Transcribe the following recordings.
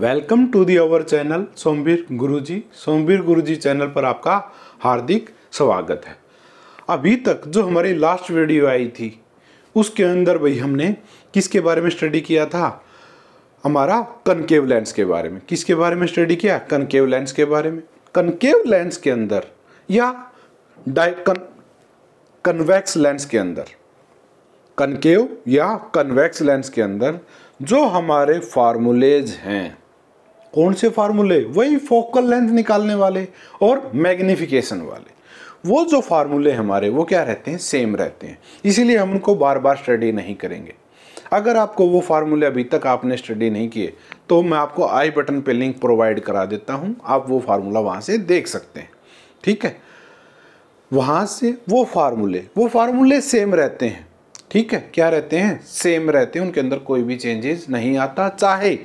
Welcome to the our channel Somvir Guruji Somvir Guruji channel पर आपका हार्दिक स्वागत है अभी तक जो हमारी लास्ट वीडियो आई थी उसके अंदर भाई हमने किसके बारे में स्टडी किया था हमारा कनकेव लेंस के बारे में किसके बारे में स्टडी किया कनकेव लेंस के बारे में कनकेव लेंस के अंदर या डाइ कन लेंस के अंदर कनकेव या कन्वैक्स लेंस के अंदर जो हमारे फार्मूलेज हैं कौन से फार्मूले वही फोकल लेंथ निकालने वाले और मैग्निफिकेशन वाले वो जो फार्मूले हमारे वो क्या रहते हैं सेम रहते हैं इसीलिए हम उनको बार बार स्टडी नहीं करेंगे अगर आपको वो फार्मूले अभी तक आपने स्टडी नहीं किए तो मैं आपको आई बटन पे लिंक प्रोवाइड करा देता हूँ आप वो फार्मूला वहाँ से देख सकते हैं ठीक है वहाँ से वो फार्मूले वो फार्मूले सेम रहते हैं ठीक है क्या रहते हैं सेम रहते हैं उनके अंदर कोई भी चेंजेस नहीं आता चाहे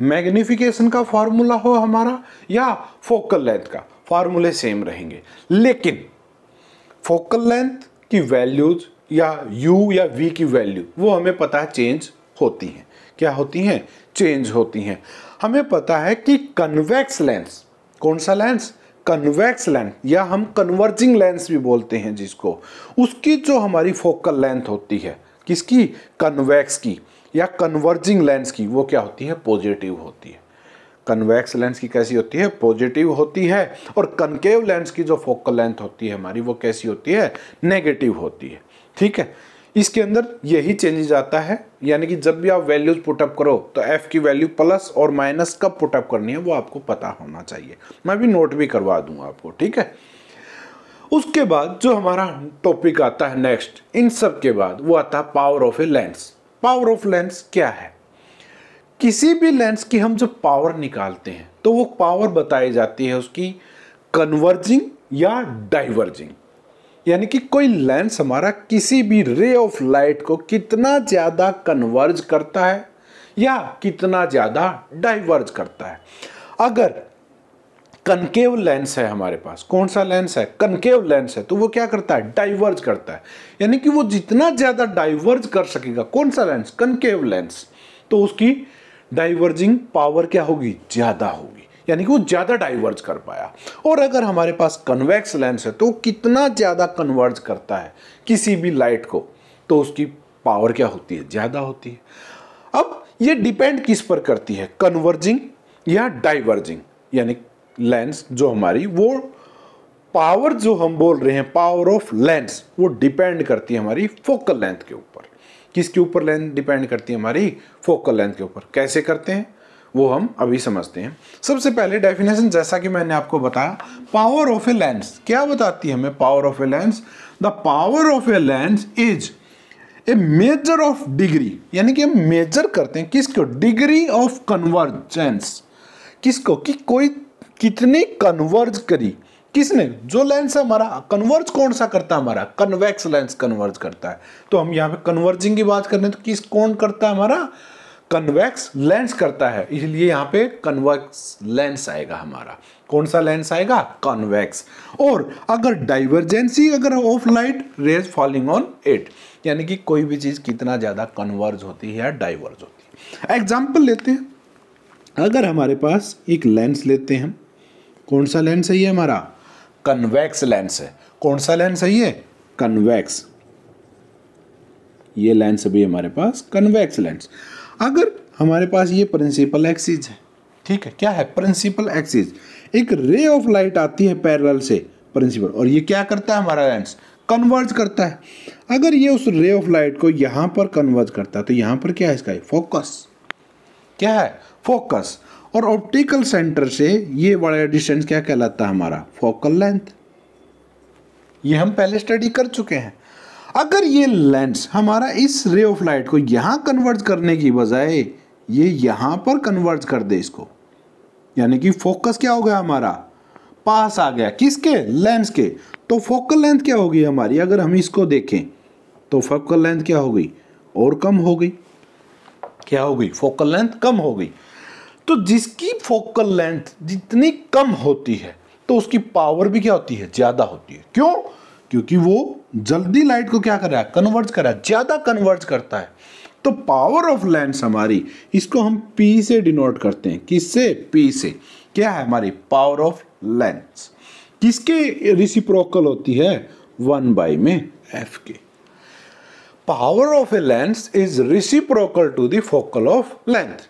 मैग्निफिकेशन का फॉर्मूला हो हमारा या फोकल लेंथ का फार्मूले सेम रहेंगे लेकिन फोकल लेंथ की वैल्यूज या u या v की वैल्यू वो हमें पता है चेंज होती हैं क्या होती हैं चेंज होती हैं हमें पता है कि कन्वेक्स लेंस कौन सा लेंस कन्वेक्स लेंस या हम कन्वर्जिंग लेंस भी बोलते हैं जिसको उसकी जो हमारी फोकल लेंथ होती है किसकी कन्वेक्स की या कन्वर्जिंग लेंस की वो क्या होती है पॉजिटिव होती है कन्वेक्स लेंस की कैसी होती है पॉजिटिव होती है और कनकेव लेंस की जो फोकल लेंथ होती है हमारी वो कैसी होती है नेगेटिव होती है ठीक है इसके अंदर यही चेंजेस आता है यानी कि जब भी आप वैल्यूज पुटअप करो तो एफ की वैल्यू प्लस और माइनस कब पुटअप करनी है वो आपको पता होना चाहिए मैं भी नोट भी करवा दूंगा आपको ठीक है उसके बाद जो हमारा टॉपिक आता है नेक्स्ट इन सब के बाद वो आता है power of a lens power of lens क्या है किसी भी लेंस की हम जब पावर निकालते हैं तो वो पावर बताई जाती है उसकी कन्वर्जिंग या डाइवर्जिंग यानी कि कोई लेंस हमारा किसी भी रे ऑफ लाइट को कितना ज़्यादा कन्वर्ज करता है या कितना ज़्यादा डाइवर्ज करता है अगर कनकेव लेंस है हमारे पास कौन सा लेंस है कनकेव लेंस है तो वो क्या करता है डाइवर्ज करता है यानी कि वो जितना ज़्यादा डाइवर्ज कर सकेगा कौन सा लेंस कनकेव लेंस तो उसकी डाइवर्जिंग पावर क्या होगी ज़्यादा होगी यानी कि वो ज़्यादा डाइवर्ज कर पाया और अगर हमारे पास कन्वेक्स लेंस है तो कितना ज़्यादा कन्वर्ज करता है किसी भी लाइट को तो उसकी पावर क्या होती है ज़्यादा होती है अब ये डिपेंड किस पर करती है कन्वर्जिंग या डाइवर्जिंग यानी लेंस जो हमारी वो पावर जो हम बोल रहे हैं पावर ऑफ लेंस वो डिपेंड करती है हमारी फोकल लेंथ के ऊपर किसके ऊपर लेंथ डिपेंड करती है हमारी फोकल लेंथ के ऊपर कैसे करते हैं वो हम अभी समझते हैं सबसे पहले डेफिनेशन जैसा कि मैंने आपको बताया पावर ऑफ ए लेंस क्या बताती है हमें power of a lens the power of a lens is a measure of degree यानी कि हम मेजर करते हैं किसको डिग्री ऑफ कन्वर्जेंस किसको कि कोई कितनी कन्वर्ज करी किसने जो लेंस है हमारा कन्वर्ज कौन सा करता है हमारा कन्वेक्स लेंस कन्वर्ज करता है तो हम यहाँ पे कन्वर्जिंग की बात कर रहे हैं तो किस कौन करता है हमारा कन्वेक्स लेंस करता है इसलिए यहाँ पे कन्वेक्स लेंस आएगा हमारा कौन सा लेंस आएगा कन्वेक्स और अगर डाइवर्जेंसी अगर of light rays falling on at यानी कि कोई भी चीज़ कितना ज़्यादा कन्वर्ज होती है या डाइवर्ज होती है एग्जाम्पल लेते हैं अगर हमारे पास एक लेंस लेते हैं कौन सा लेंस सही है हमारा कन्वेक्स लेंस है कौन सा लेंस सही है कन्वेक्स ये लेंस भी हमारे पास कन्वेक्स लेंस अगर हमारे पास ये प्रिंसिपल एक्सिस है ठीक है क्या है प्रिंसिपल एक्सिस एक रे ऑफ लाइट आती है पैरेलल से प्रिंसिपल और ये क्या करता है हमारा लेंस कन्वर्ज करता है अगर ये उस रे ऑफ लाइट को यहाँ पर कन्वर्ज करता है तो यहाँ पर क्या है इसका फोकस क्या है फोकस और ऑप्टिकल सेंटर से ये वाला डिस्टेंस क्या कहलाता है हमारा फोकल लेंथ ये हम पहले स्टडी कर चुके हैं अगर ये लेंस हमारा इस रे ऑफ लाइट को यहां कन्वर्ट करने की बजाय ये यहां पर कन्वर्ट कर दे इसको यानी कि फोकस क्या हो गया हमारा पास आ गया किसके लेंस के तो फोकल लेंथ क्या होगी हमारी अगर हम इसको देखें तो फोकल लेंथ क्या हो गई और कम हो गई क्या हो गई फोकल लेंथ कम हो गई तो जिसकी फोकल लेंथ जितनी कम होती है तो उसकी पावर भी क्या होती है ज़्यादा होती है क्यों क्योंकि वो जल्दी लाइट को क्या कर रहा है कन्वर्ज कर रहा है ज़्यादा कन्वर्ज करता है तो पावर ऑफ लेंस हमारी इसको हम पी से डिनोट करते हैं किससे पी से क्या है हमारी पावर ऑफ लेंस किसके रिसिप्रोकल होती है वन बाई में एफ के power of a lens is reciprocal to the focal of length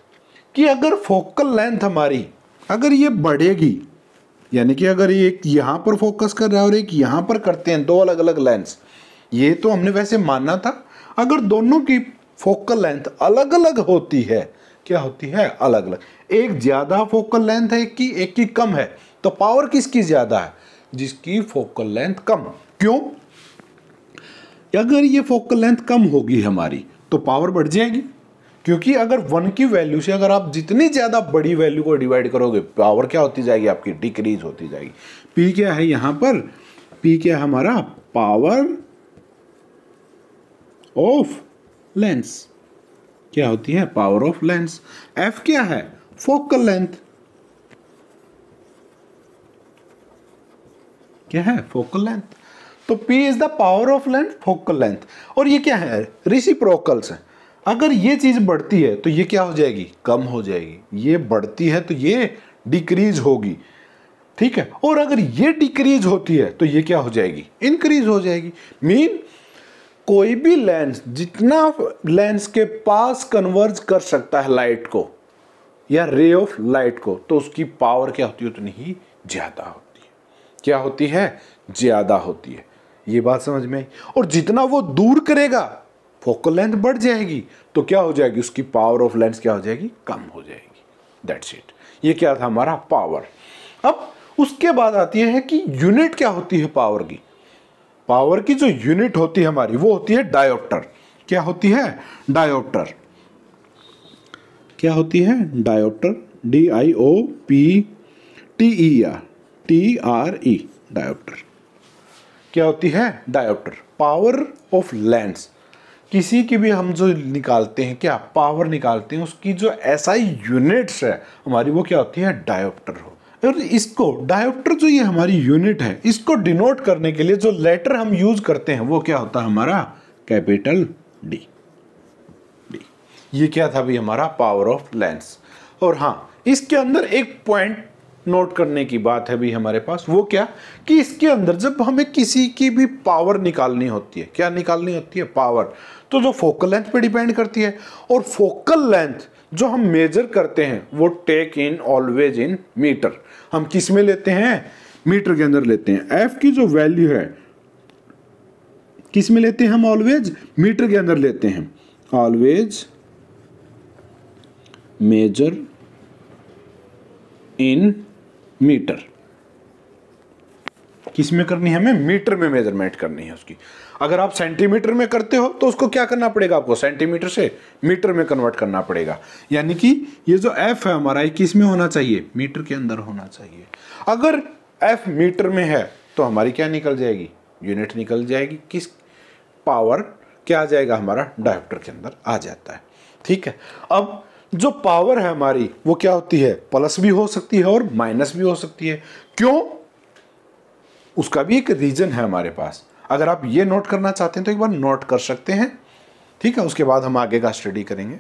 कि अगर फोकल लेंथ हमारी अगर ये बढ़ेगी यानी कि अगर ये एक यहाँ पर फोकस कर रहा है और एक यहाँ पर करते हैं दो अलग अलग लेंस ये तो हमने वैसे माना था अगर दोनों की फोकल लेंथ अलग अलग होती है क्या होती है अलग अलग एक ज़्यादा फोकल लेंथ है की एक की कम है तो पावर किसकी ज़्यादा है जिसकी फोकल लेंथ कम क्यों अगर ये फोकल लेंथ कम होगी हमारी तो पावर बढ़ जाएगी क्योंकि अगर वन की वैल्यू से अगर आप जितनी ज़्यादा बड़ी वैल्यू को डिवाइड करोगे पावर क्या होती जाएगी आपकी डिक्रीज होती जाएगी पी क्या है यहाँ पर पी क्या है हमारा पावर ऑफ लेंस क्या होती है पावर ऑफ लेंस एफ क्या है फोकल लेंथ क्या है फोकल लेंथ तो P is the power of length focal length और ये क्या है रिसिप्रोकल्स है अगर ये चीज़ बढ़ती है तो ये क्या हो जाएगी कम हो जाएगी ये बढ़ती है तो ये डिक्रीज होगी ठीक है और अगर ये डिक्रीज होती है तो ये क्या हो जाएगी इंक्रीज हो जाएगी मीन कोई भी लेंस जितना लेंस के पास कन्वर्ज कर सकता है लाइट को या रे ऑफ लाइट को तो उसकी पावर क्या होती है उतनी तो ही ज़्यादा होती है क्या होती है ज़्यादा होती है ये बात समझ में आई और जितना वो दूर करेगा फोकल लेंथ बढ़ जाएगी तो क्या हो जाएगी उसकी पावर ऑफ लेंस क्या हो जाएगी कम हो जाएगी दैट्स इट ये क्या था हमारा पावर अब उसके बाद आती है कि यूनिट क्या होती है पावर की पावर की जो यूनिट होती है हमारी वो होती है डायोप्टर क्या होती है डायोप्टर क्या होती है dioptre D I O P T E R T R E dioptre क्या होती है डायोप्टर पावर ऑफ लेंस किसी की भी हम जो निकालते हैं क्या पावर निकालते हैं उसकी जो एसआई यूनिट्स है हमारी वो क्या होती है डायोप्टर हो और इसको डायोप्टर जो ये हमारी यूनिट है इसको डिनोट करने के लिए जो लेटर हम यूज करते हैं वो क्या होता है हमारा कैपिटल डी डी ये क्या था भी हमारा पावर ऑफ लेंस और हाँ इसके अंदर एक पॉइंट नोट करने की बात है भी हमारे पास वो क्या कि इसके अंदर जब हमें किसी की भी पावर निकालनी होती है क्या निकालनी होती है पावर तो जो फोकल लेंथ पे डिपेंड करती है और फोकल लेंथ जो हम मेजर करते हैं वो take in always in metre हम किस में लेते हैं मीटर के अंदर लेते हैं एफ की जो वैल्यू है किस में लेते हैं हम ऑलवेज मीटर के अंदर लेते हैं ऑलवेज मेजर इन मीटर किस में करनी है हमें मीटर में मेजरमेंट करनी है उसकी अगर आप सेंटीमीटर में करते हो तो उसको क्या करना पड़ेगा आपको सेंटीमीटर से मीटर में कन्वर्ट करना पड़ेगा यानी कि ये जो एफ है हमारा ये किस में होना चाहिए मीटर के अंदर होना चाहिए अगर एफ मीटर में है तो हमारी क्या निकल जाएगी यूनिट निकल जाएगी किस पावर क्या आ जाएगा हमारा डायोप्टर के अंदर आ जाता है ठीक है अब जो पावर है हमारी वो क्या होती है प्लस भी हो सकती है और माइनस भी हो सकती है क्यों उसका भी एक रीजन है हमारे पास अगर आप ये नोट करना चाहते हैं तो एक बार नोट कर सकते हैं ठीक है उसके बाद हम आगे का स्टडी करेंगे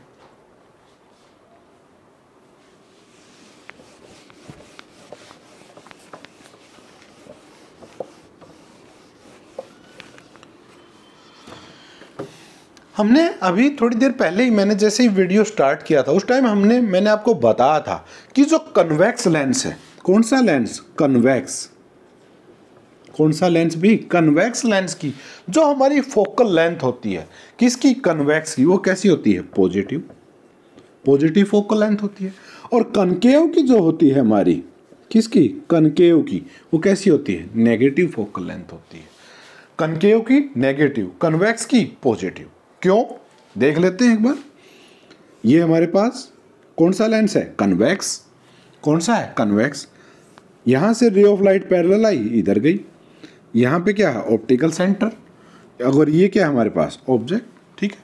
हमने अभी थोड़ी देर पहले ही मैंने जैसे ही वीडियो स्टार्ट किया था उस टाइम हमने मैंने आपको बताया था कि जो कन्वेक्स लेंस है कौन सा लेंस कन्वेक्स कौन सा लेंस भी कन्वेक्स लेंस की जो हमारी फोकल लेंथ होती है किसकी कन्वेक्स की वो कैसी होती है पॉजिटिव पॉजिटिव फोकल लेंथ होती है और कनकेव की जो होती है हमारी किसकी कनकेव की वो कैसी होती है नेगेटिव फोकल लेंथ होती है कनकेव की नेगेटिव कन्वेक्स की पॉजिटिव क्यों देख लेते हैं एक बार ये हमारे पास कौन सा लेंस है कन्वेक्स कौन सा है कन्वेक्स यहाँ से रे ऑफ लाइट पैरेलल आई इधर गई यहाँ पे क्या है ऑप्टिकल सेंटर अगर ये क्या है हमारे पास ऑब्जेक्ट ठीक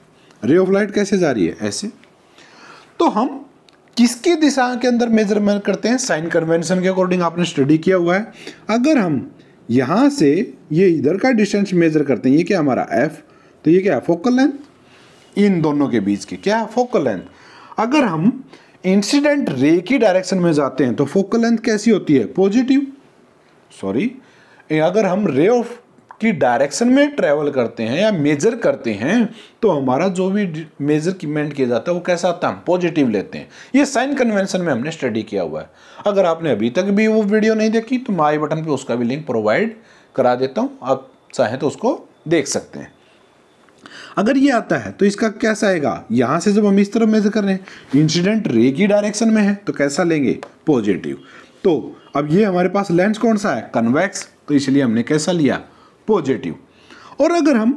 है रे ऑफ लाइट कैसे जा रही है ऐसे तो हम किसकी दिशा के अंदर मेजरमेंट करते हैं साइन कन्वेंशन के अकॉर्डिंग आपने स्टडी किया हुआ है अगर हम यहाँ से ये इधर का डिस्टेंस मेजर करते हैं ये क्या हमारा एफ तो ये क्या है फोकल लेंथ इन दोनों के बीच की क्या है फोकल लेंथ अगर हम इंसिडेंट रे की डायरेक्शन में जाते हैं तो फोकल लेंथ कैसी होती है पॉजिटिव सॉरी अगर हम रे ऑफ की डायरेक्शन में ट्रेवल करते हैं या मेजर करते हैं तो हमारा जो भी मेजरमेंट किया जाता है वो कैसा आता है हम पॉजिटिव लेते हैं ये साइन कन्वेंशन में हमने स्टडी किया हुआ है अगर आपने अभी तक भी वो वीडियो नहीं देखी तो माई बटन पर उसका भी लिंक प्रोवाइड करा देता हूँ आप चाहें तो उसको देख सकते हैं अगर ये आता है तो इसका कैसा आएगा यहाँ से जब हम इस तरफ मेजर कर रहे हैं इंसिडेंट रे की डायरेक्शन में है तो कैसा लेंगे पॉजिटिव तो अब ये हमारे पास लेंस कौन सा है कन्वैक्स तो इसलिए हमने कैसा लिया पॉजिटिव और अगर हम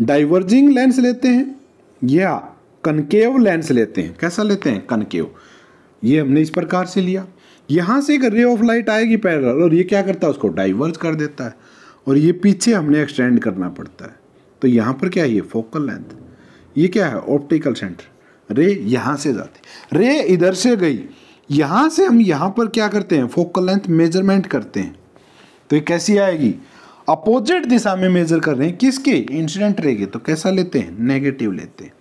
डाइवर्जिंग लेंस लेते हैं या कनकेव लेंस लेते हैं कैसा लेते हैं कनकेव ये हमने इस प्रकार से लिया यहाँ से एक रे ऑफ लाइट आएगी पैरल और ये क्या करता है उसको डाइवर्ज कर देता है और ये पीछे हमने एक्सटेंड करना पड़ता है तो यहाँ पर क्या है ये फोकल लेंथ ये क्या है ऑप्टिकल सेंटर रे यहाँ से जाती रे इधर से गई यहाँ से हम यहाँ पर क्या करते हैं फोकल लेंथ मेजरमेंट करते हैं तो ये कैसी आएगी अपोजिट दिशा में मेजर कर रहे हैं किसके इंसिडेंट रे के तो कैसा लेते हैं नेगेटिव लेते हैं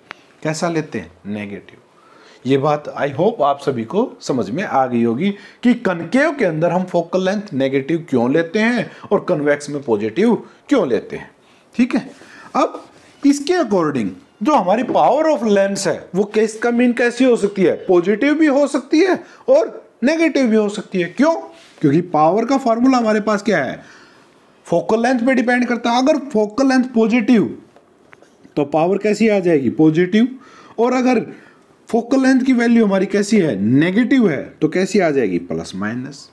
कैसा लेते हैं नेगेटिव ये बात आई होप आप सभी को समझ में आ गई होगी कि कनकेव के अंदर हम फोकल लेंथ नेगेटिव क्यों लेते हैं और कन्वेक्स में पॉजिटिव क्यों लेते हैं ठीक है अब इसके अकॉर्डिंग जो हमारी पावर ऑफ लेंस है वो केस का मीन कैसी हो सकती है पॉजिटिव भी हो सकती है और नेगेटिव भी हो सकती है क्यों क्योंकि पावर का फॉर्मूला हमारे पास क्या है फोकल लेंथ पे डिपेंड करता है अगर फोकल लेंथ पॉजिटिव तो पावर कैसी आ जाएगी पॉजिटिव और अगर फोकल लेंथ की वैल्यू हमारी कैसी है नेगेटिव है तो कैसी आ जाएगी प्लस माइनस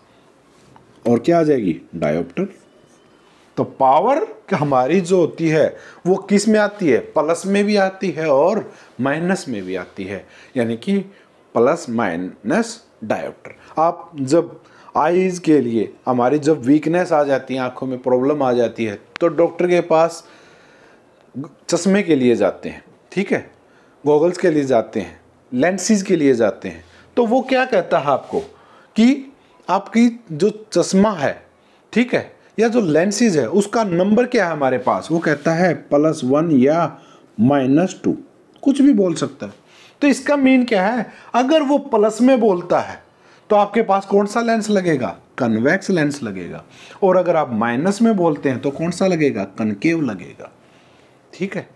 और क्या आ जाएगी डायोप्टर तो पावर हमारी जो होती है वो किस में आती है प्लस में भी आती है और माइनस में भी आती है यानी कि प्लस माइनस डायोप्टर आप जब आईज के लिए हमारी जब वीकनेस आ जाती है आंखों में प्रॉब्लम आ जाती है तो डॉक्टर के पास चश्मे के लिए जाते हैं ठीक है गॉगल्स के लिए जाते हैं लेंसेज के लिए जाते हैं तो वो क्या कहता है आपको कि आपकी जो चश्मा है ठीक है या जो लेंसेज है उसका नंबर क्या है हमारे पास वो कहता है प्लस वन या माइनस टू कुछ भी बोल सकता है तो इसका मीन क्या है अगर वो प्लस में बोलता है तो आपके पास कौन सा लेंस लगेगा कन्वेक्स लेंस लगेगा और अगर आप माइनस में बोलते हैं तो कौन सा लगेगा कनकेव लगेगा ठीक है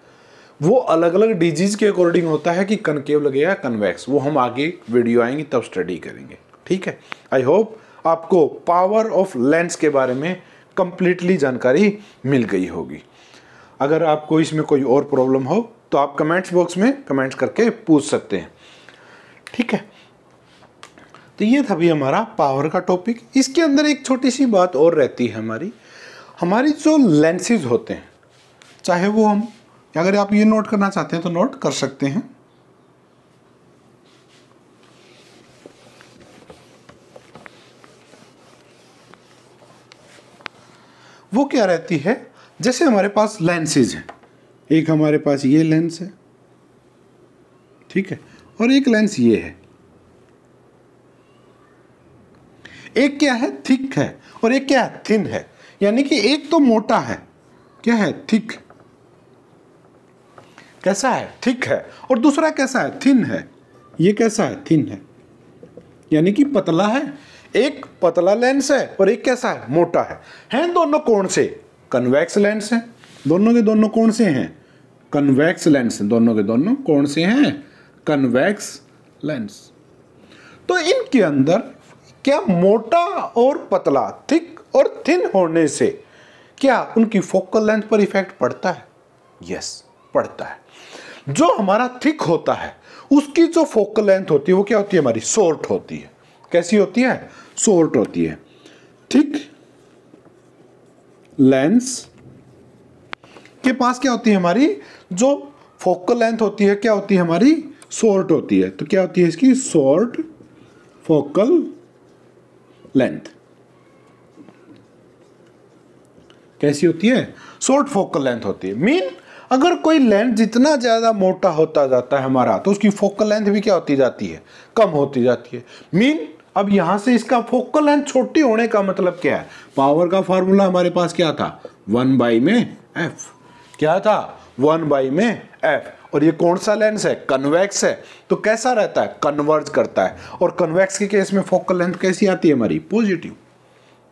वो अलग अलग डिजीज के अकॉर्डिंग होता है कि कनकेव लगेगा कन्वेक्स वो हम आगे वीडियो आएंगे तब स्टडी करेंगे ठीक है आई होप आपको पावर ऑफ लेंस के बारे में कंप्लीटली जानकारी मिल गई होगी अगर आपको इसमें कोई और प्रॉब्लम हो तो आप कमेंट्स बॉक्स में कमेंट्स करके पूछ सकते हैं ठीक है तो ये था भी हमारा पावर का टॉपिक इसके अंदर एक छोटी सी बात और रहती है हमारी हमारी जो लेंसेज होते हैं चाहे वो हम अगर आप ये नोट करना चाहते हैं तो नोट कर सकते हैं वो क्या रहती है जैसे हमारे पास लेंसेज हैं एक हमारे पास ये लेंस है ठीक है और एक लेंस ये है एक क्या है थिक है और एक क्या है थिन है यानी कि एक तो मोटा है क्या है थिक कैसा है थिक है और दूसरा कैसा है थिन है ये कैसा है थिन है यानी कि पतला है एक पतला लेंस है और एक कैसा है मोटा है हैं दोनों कोण से कन्वेक्स लेंस है दोनों के दोनों कोण से हैं कन्वेक्स लेंस है दोनों के दोनों कोण से हैं कन्वेक्स लेंस तो इनके अंदर क्या मोटा और पतला थिक और थिन होने से क्या उनकी फोकल लेंथ पर इफेक्ट पड़ता है यस पड़ता है जो हमारा थिक होता है उसकी जो फोकल लेंथ होती है वो क्या होती है हमारी शॉर्ट होती है कैसी होती है शॉर्ट होती है ठीक लेंस के पास क्या होती है हमारी जो फोकल लेंथ होती है क्या होती है हमारी शॉर्ट होती है तो क्या होती है इसकी शॉर्ट फोकल लेंथ कैसी होती है शॉर्ट फोकल लेंथ होती है मीन अगर कोई लेंथ जितना ज़्यादा मोटा होता जाता है हमारा तो उसकी फोकल लेंथ भी क्या होती जाती है कम होती जाती है मीन अब यहाँ से इसका फोकल लेंथ छोटी होने का मतलब क्या है पावर का फॉर्मूला हमारे पास क्या था वन बाई में एफ क्या था वन बाई में एफ और ये कौन सा लेंस है कन्वेक्स है तो कैसा रहता है कन्वर्ज करता है और कन्वेक्स के केस में फोकल लेंथ कैसी आती है हमारी पॉजिटिव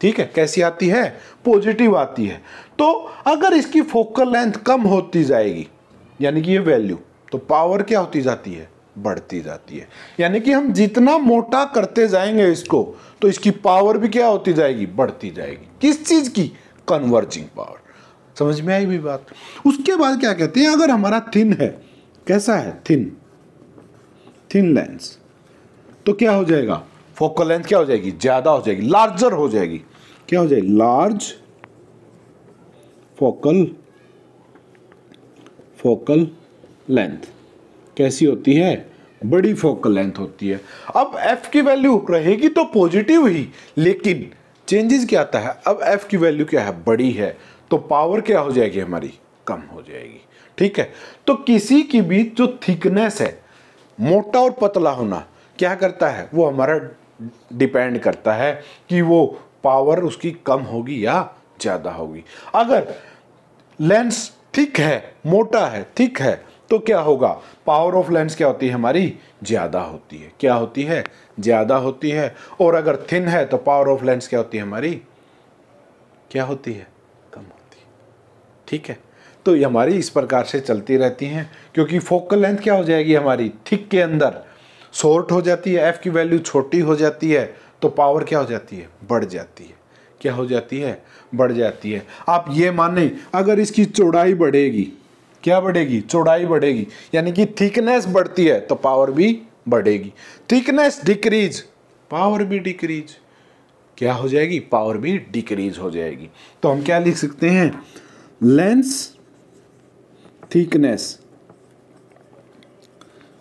ठीक है कैसी आती है पॉजिटिव आती है तो अगर इसकी फोकल लेंथ कम होती जाएगी यानी कि ये वैल्यू तो पावर क्या होती जाती है बढ़ती जाती है यानी कि हम जितना मोटा करते जाएंगे इसको तो इसकी पावर भी क्या होती जाएगी बढ़ती जाएगी किस चीज़ की कन्वर्जिंग पावर समझ में आई भी बात उसके बाद क्या कहते हैं अगर हमारा थिन है कैसा है थिन थिन लेंस तो क्या हो जाएगा फोकल लेंथ क्या हो जाएगी ज्यादा हो जाएगी लार्जर हो जाएगी क्या हो जाएगी लार्ज फोकल फोकल लेंथ कैसी होती है बड़ी फोकल लेंथ होती है अब एफ की वैल्यू रहेगी तो पॉजिटिव ही लेकिन चेंजेस क्या आता है अब एफ की वैल्यू क्या है बड़ी है तो पावर क्या हो जाएगी हमारी कम हो जाएगी ठीक है तो किसी की बीच जो थिकनेस है मोटा और पतला होना क्या करता है वो हमारा डिपेंड करता है कि वो पावर उसकी कम होगी या ज़्यादा होगी अगर लेंस थिक है मोटा है थिक है तो क्या होगा पावर ऑफ लेंस क्या होती है हमारी ज़्यादा होती है क्या होती है ज़्यादा होती है और अगर थिन है तो पावर ऑफ लेंस क्या होती है हमारी क्या होती है कम होती है ठीक है तो ये हमारी इस प्रकार से चलती रहती हैं क्योंकि फोकल लेंथ क्या हो जाएगी हमारी थिक के अंदर शॉर्ट हो जाती है एफ़ की वैल्यू छोटी हो जाती है तो पावर क्या हो जाती है बढ़ जाती है क्या हो जाती है बढ़ जाती है आप ये माने अगर इसकी चौड़ाई बढ़ेगी क्या बढ़ेगी चौड़ाई बढ़ेगी यानी कि थिकनेस बढ़ती है तो पावर भी बढ़ेगी थिकनेस डिक्रीज पावर भी डिक्रीज क्या हो जाएगी पावर भी डिक्रीज हो जाएगी तो हम क्या लिख सकते हैं लेंस थिकनेस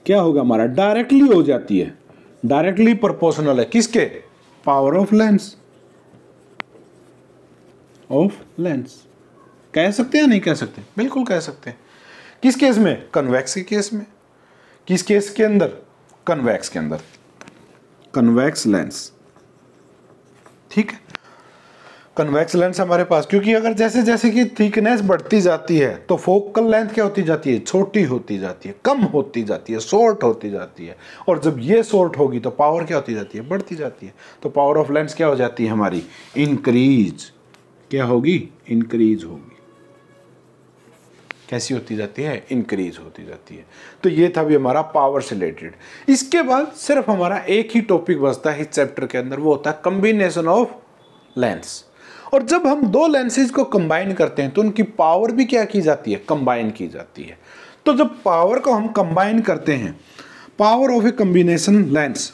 क्या होगा हमारा डायरेक्टली हो जाती है डायरेक्टली प्रोपोर्शनल है किसके power of lens of lens कह सकते हैं या नहीं कह सकते बिल्कुल कह सकते हैं किस केस में कन्वैक्स के केस में किस केस के अंदर कन्वैक्स के अंदर कन्वैक्स लेंस ठीक है कन्वैक्स लेंस हमारे पास क्योंकि अगर जैसे जैसे कि थिकनेस बढ़ती जाती है तो फोकल लेंथ क्या होती जाती है छोटी होती जाती है कम होती जाती है शॉर्ट होती जाती है और जब ये शॉर्ट होगी तो पावर क्या होती जाती है बढ़ती जाती है तो पावर ऑफ लेंस क्या हो जाती है हमारी इंक्रीज क्या होगी इंक्रीज होगी कैसी होती जाती है इंक्रीज होती जाती है तो ये था भी हमारा पावर से रिलेटेड इसके बाद सिर्फ हमारा एक ही टॉपिक बचता है इस चैप्टर के अंदर वो होता है कम्बिनेशन ऑफ लेंस और जब हम दो लेंसेज को कंबाइन करते हैं तो उनकी पावर भी क्या की जाती है कंबाइन की जाती है तो जब पावर को हम कंबाइन करते हैं power of a combination lens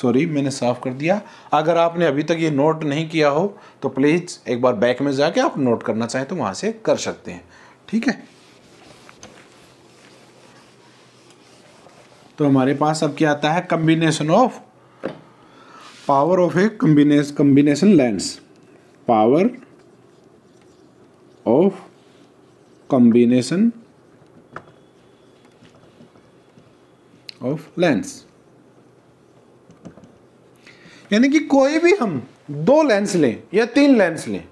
sorry मैंने साफ कर दिया अगर आपने अभी तक ये नोट नहीं किया हो तो प्लीज़ एक बार बैक में जाके आप नोट करना चाहें तो वहाँ से कर सकते हैं ठीक है तो हमारे पास अब क्या आता है combination of power of a combination combination lens power of combination of lens यानी कि कोई भी हम दो लेंस लें या तीन लेंस लें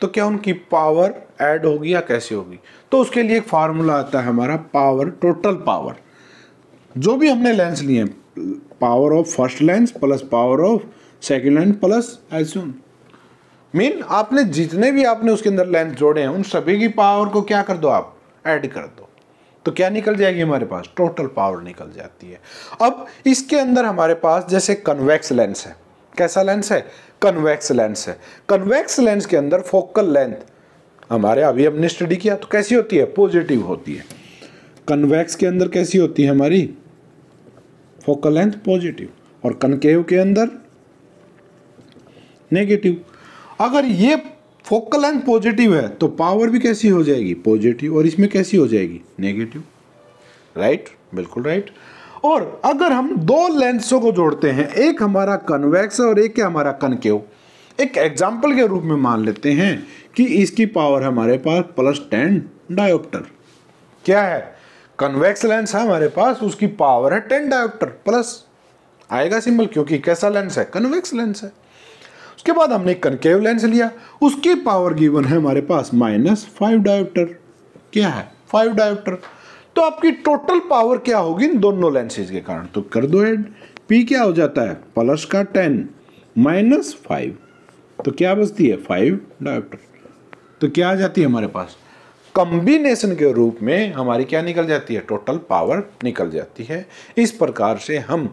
तो क्या उनकी पावर ऐड होगी या कैसे होगी तो उसके लिए एक फार्मूला आता है हमारा पावर टोटल पावर जो भी हमने लेंस लिए हैं power of first lens plus power of second lens plus एसयून मीन आपने जितने भी आपने उसके अंदर लेंस जोड़े हैं उन सभी की पावर को क्या कर दो आप ऐड कर दो तो क्या निकल जाएगी हमारे पास टोटल पावर निकल जाती है अब इसके अंदर हमारे पास जैसे कन्वेक्स लेंस है कैसा लेंस है कन्वेक्स लेंस है कन्वेक्स लेंस के अंदर फोकल लेंथ हमारे अभी हमने स्टडी किया तो कैसी होती है पॉजिटिव होती है कन्वेक्स के अंदर कैसी होती है हमारी फोकल लेंथ पॉजिटिव और कनकेव के अंदर नेगेटिव अगर ये फोकल लेंथ पॉजिटिव है तो पावर भी कैसी हो जाएगी पॉजिटिव और इसमें कैसी हो जाएगी नेगेटिव राइट right? बिल्कुल राइट right? और अगर हम दो लेंसों को जोड़ते हैं एक हमारा कन्वेक्स और एक है हमारा कनकेव एक एग्जाम्पल के रूप में मान लेते हैं कि इसकी पावर हमारे पास प्लस टेन डायोप्टर क्या है कन्वेक्स लेंस है हमारे पास उसकी पावर है टेन डायोप्टर प्लस आएगा सिंबल क्योंकि कैसा लेंस है कन्वेक्स लेंस है उसके बाद हमने कनकेव लेंस लिया उसकी पावर गिवन है हमारे पास माइनस फाइव डायोप्टर क्या है फाइव डायोप्टर तो आपकी टोटल पावर क्या होगी इन दोनों लेंसेज के कारण तो कर दो एड पी क्या हो जाता है प्लस का टेन माइनस फाइव तो क्या बचती है फाइव डायोप्टर तो क्या आ जाती है हमारे पास कंबिनेशन के रूप में हमारी क्या निकल जाती है टोटल पावर निकल जाती है इस प्रकार से हम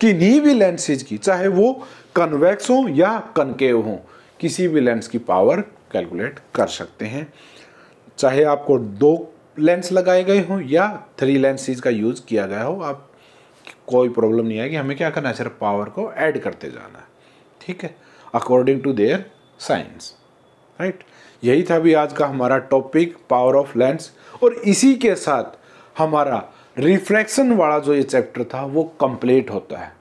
किन्हीं भी लेंसेज की चाहे वो कन्वेक्स हो या कनकेव हो किसी भी लेंस की पावर कैलकुलेट कर सकते हैं चाहे आपको दो लेंस लगाए गए हों या थ्री लेंसेज का यूज़ किया गया हो आप कोई प्रॉब्लम नहीं आएगी हमें क्या करना है सिर्फ पावर को ऐड करते जाना है ठीक है according to their science right यही था भी आज का हमारा टॉपिक पावर ऑफ लेंस और इसी के साथ हमारा रिफ्लेक्शन वाला जो ये चैप्टर था वो कंप्लीट होता है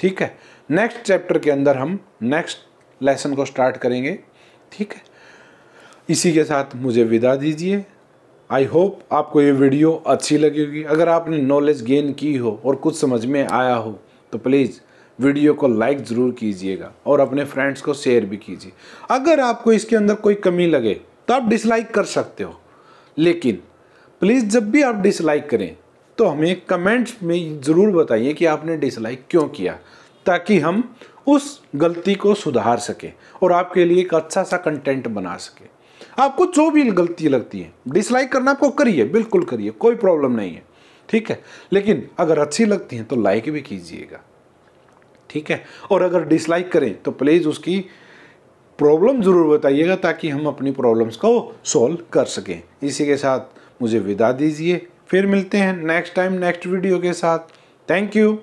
ठीक है नेक्स्ट चैप्टर के अंदर हम नेक्स्ट लेसन को स्टार्ट करेंगे ठीक है इसी के साथ मुझे विदा दीजिए आई होप आपको ये वीडियो अच्छी लगेगी अगर आपने नॉलेज गेन की हो और कुछ समझ में आया हो तो प्लीज़ वीडियो को लाइक ज़रूर कीजिएगा और अपने फ्रेंड्स को शेयर भी कीजिए अगर आपको इसके अंदर कोई कमी लगे तो आप डिसलाइक कर सकते हो लेकिन प्लीज़ जब भी आप डिसलाइक करें तो हमें कमेंट्स में ज़रूर बताइए कि आपने डिसलाइक क्यों किया ताकि हम उस गलती को सुधार सकें और आपके लिए एक अच्छा सा कंटेंट बना सकें आपको जो भी गलती लगती है डिसलाइक करना आपको करिए बिल्कुल करिए कोई प्रॉब्लम नहीं है ठीक है लेकिन अगर अच्छी लगती हैं तो लाइक भी कीजिएगा ठीक है और अगर डिसलाइक करें तो प्लीज़ उसकी प्रॉब्लम ज़रूर बताइएगा ताकि हम अपनी प्रॉब्लम्स को सॉल्व कर सकें इसी के साथ मुझे विदा दीजिए फिर मिलते हैं नेक्स्ट टाइम नेक्स्ट वीडियो के साथ थैंक यू